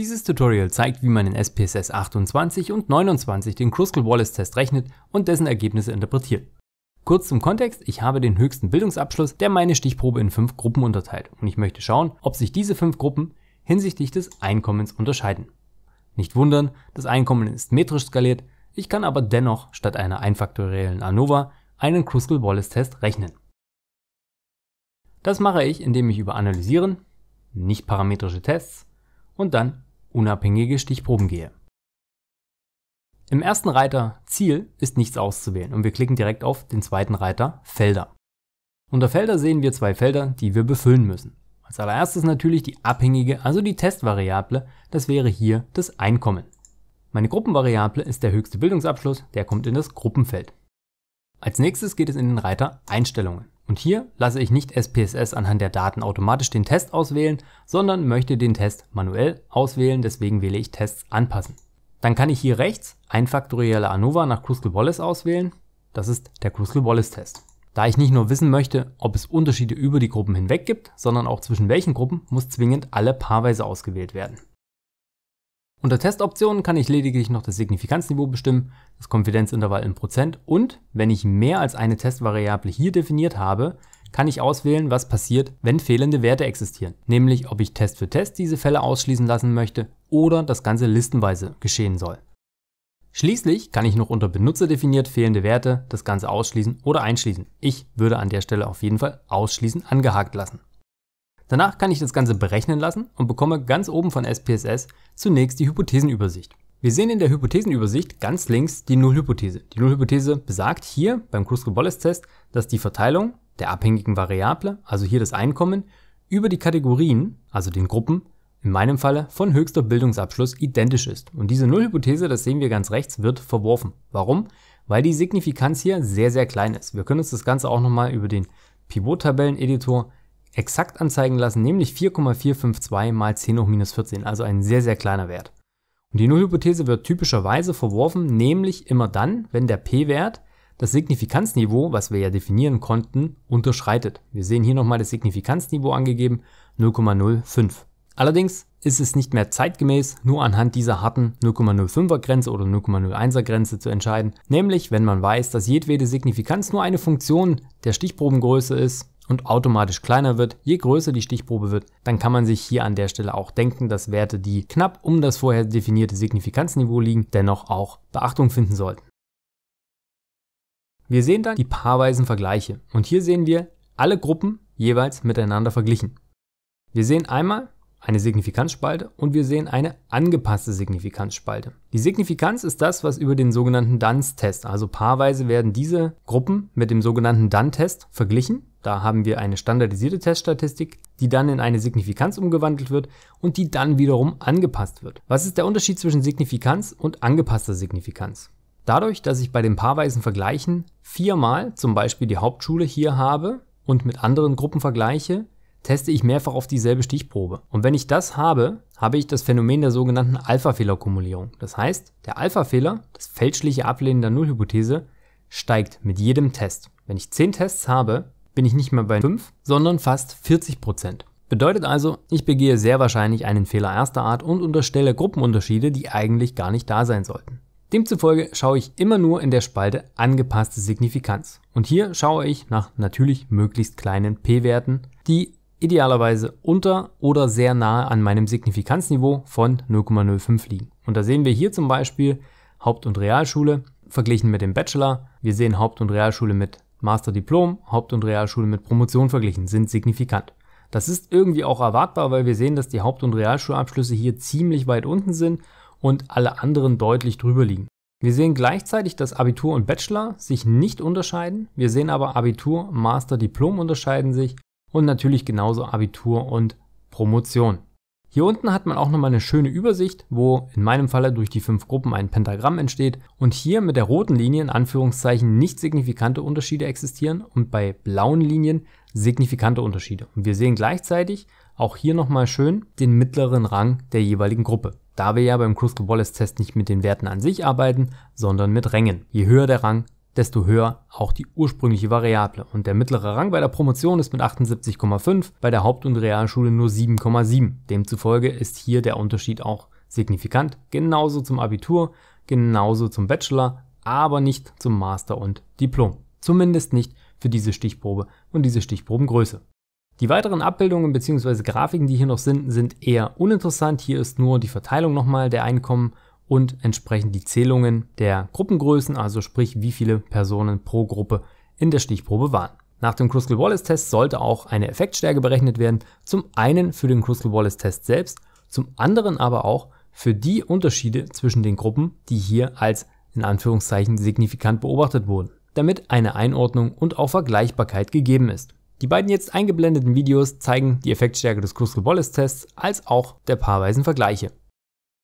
Dieses Tutorial zeigt, wie man in SPSS 28 und 29 den kruskal wallace test rechnet und dessen Ergebnisse interpretiert. Kurz zum Kontext, ich habe den höchsten Bildungsabschluss, der meine Stichprobe in fünf Gruppen unterteilt und ich möchte schauen, ob sich diese fünf Gruppen hinsichtlich des Einkommens unterscheiden. Nicht wundern, das Einkommen ist metrisch skaliert, ich kann aber dennoch statt einer einfaktoriellen ANOVA einen kruskal wallace test rechnen. Das mache ich, indem ich über Analysieren, nicht parametrische Tests und dann unabhängige Stichproben gehe. Im ersten Reiter Ziel ist nichts auszuwählen und wir klicken direkt auf den zweiten Reiter Felder. Unter Felder sehen wir zwei Felder, die wir befüllen müssen. Als allererstes natürlich die abhängige, also die Testvariable, das wäre hier das Einkommen. Meine Gruppenvariable ist der höchste Bildungsabschluss, der kommt in das Gruppenfeld. Als nächstes geht es in den Reiter Einstellungen. Und hier lasse ich nicht SPSS anhand der Daten automatisch den Test auswählen, sondern möchte den Test manuell auswählen, deswegen wähle ich Tests anpassen. Dann kann ich hier rechts ein einfaktorielle ANOVA nach kruskal wallace auswählen. Das ist der kruskal wallace test Da ich nicht nur wissen möchte, ob es Unterschiede über die Gruppen hinweg gibt, sondern auch zwischen welchen Gruppen, muss zwingend alle paarweise ausgewählt werden. Unter Testoptionen kann ich lediglich noch das Signifikanzniveau bestimmen, das Konfidenzintervall in Prozent und, wenn ich mehr als eine Testvariable hier definiert habe, kann ich auswählen, was passiert, wenn fehlende Werte existieren, nämlich ob ich Test für Test diese Fälle ausschließen lassen möchte oder das Ganze listenweise geschehen soll. Schließlich kann ich noch unter Benutzer definiert fehlende Werte das Ganze ausschließen oder einschließen. Ich würde an der Stelle auf jeden Fall ausschließen angehakt lassen. Danach kann ich das Ganze berechnen lassen und bekomme ganz oben von SPSS zunächst die Hypothesenübersicht. Wir sehen in der Hypothesenübersicht ganz links die Nullhypothese. Die Nullhypothese besagt hier beim kruskal test dass die Verteilung der abhängigen Variable, also hier das Einkommen, über die Kategorien, also den Gruppen, in meinem Falle von höchster Bildungsabschluss identisch ist. Und diese Nullhypothese, das sehen wir ganz rechts, wird verworfen. Warum? Weil die Signifikanz hier sehr, sehr klein ist. Wir können uns das Ganze auch nochmal über den Pivot-Tabellen-Editor exakt anzeigen lassen, nämlich 4,452 mal 10 hoch minus 14, also ein sehr, sehr kleiner Wert. Und die Nullhypothese wird typischerweise verworfen, nämlich immer dann, wenn der p-Wert das Signifikanzniveau, was wir ja definieren konnten, unterschreitet. Wir sehen hier nochmal das Signifikanzniveau angegeben, 0,05. Allerdings ist es nicht mehr zeitgemäß, nur anhand dieser harten 0,05er Grenze oder 0,01er Grenze zu entscheiden. Nämlich, wenn man weiß, dass jedwede Signifikanz nur eine Funktion der Stichprobengröße ist, und automatisch kleiner wird, je größer die Stichprobe wird, dann kann man sich hier an der Stelle auch denken, dass Werte, die knapp um das vorher definierte Signifikanzniveau liegen, dennoch auch Beachtung finden sollten. Wir sehen dann die paarweisen Vergleiche und hier sehen wir alle Gruppen jeweils miteinander verglichen. Wir sehen einmal eine Signifikanzspalte und wir sehen eine angepasste Signifikanzspalte. Die Signifikanz ist das, was über den sogenannten Dunn-Test, also paarweise werden diese Gruppen mit dem sogenannten Dunn-Test verglichen da haben wir eine standardisierte Teststatistik, die dann in eine Signifikanz umgewandelt wird und die dann wiederum angepasst wird. Was ist der Unterschied zwischen Signifikanz und angepasster Signifikanz? Dadurch, dass ich bei den paarweisen Vergleichen viermal zum Beispiel die Hauptschule hier habe und mit anderen Gruppen vergleiche, teste ich mehrfach auf dieselbe Stichprobe. Und wenn ich das habe, habe ich das Phänomen der sogenannten alpha fehlerkumulierung Das heißt, der Alpha-Fehler, das fälschliche Ablehnen der Nullhypothese, steigt mit jedem Test. Wenn ich zehn Tests habe, bin ich nicht mehr bei 5, sondern fast 40 Prozent. Bedeutet also, ich begehe sehr wahrscheinlich einen Fehler erster Art und unterstelle Gruppenunterschiede, die eigentlich gar nicht da sein sollten. Demzufolge schaue ich immer nur in der Spalte angepasste Signifikanz. Und hier schaue ich nach natürlich möglichst kleinen p-Werten, die idealerweise unter oder sehr nahe an meinem Signifikanzniveau von 0,05 liegen. Und da sehen wir hier zum Beispiel Haupt- und Realschule verglichen mit dem Bachelor. Wir sehen Haupt- und Realschule mit Master-Diplom, Haupt- und Realschule mit Promotion verglichen sind signifikant. Das ist irgendwie auch erwartbar, weil wir sehen, dass die Haupt- und Realschulabschlüsse hier ziemlich weit unten sind und alle anderen deutlich drüber liegen. Wir sehen gleichzeitig, dass Abitur und Bachelor sich nicht unterscheiden. Wir sehen aber Abitur, Master, Diplom unterscheiden sich und natürlich genauso Abitur und Promotion. Hier unten hat man auch nochmal eine schöne Übersicht, wo in meinem Falle durch die fünf Gruppen ein Pentagramm entsteht und hier mit der roten Linie in Anführungszeichen nicht signifikante Unterschiede existieren und bei blauen Linien signifikante Unterschiede. Und wir sehen gleichzeitig auch hier nochmal schön den mittleren Rang der jeweiligen Gruppe. Da wir ja beim Crystal wallis test nicht mit den Werten an sich arbeiten, sondern mit Rängen. Je höher der Rang, desto höher auch die ursprüngliche Variable. Und der mittlere Rang bei der Promotion ist mit 78,5, bei der Haupt- und Realschule nur 7,7. Demzufolge ist hier der Unterschied auch signifikant, genauso zum Abitur, genauso zum Bachelor, aber nicht zum Master und Diplom. Zumindest nicht für diese Stichprobe und diese Stichprobengröße. Die weiteren Abbildungen bzw. Grafiken, die hier noch sind, sind eher uninteressant. Hier ist nur die Verteilung nochmal der Einkommen und entsprechend die Zählungen der Gruppengrößen, also sprich wie viele Personen pro Gruppe in der Stichprobe waren. Nach dem kruskal Wallace test sollte auch eine Effektstärke berechnet werden, zum einen für den kruskal Wallace test selbst, zum anderen aber auch für die Unterschiede zwischen den Gruppen, die hier als in Anführungszeichen signifikant beobachtet wurden, damit eine Einordnung und auch Vergleichbarkeit gegeben ist. Die beiden jetzt eingeblendeten Videos zeigen die Effektstärke des kruskal Wallace tests als auch der paarweisen Vergleiche.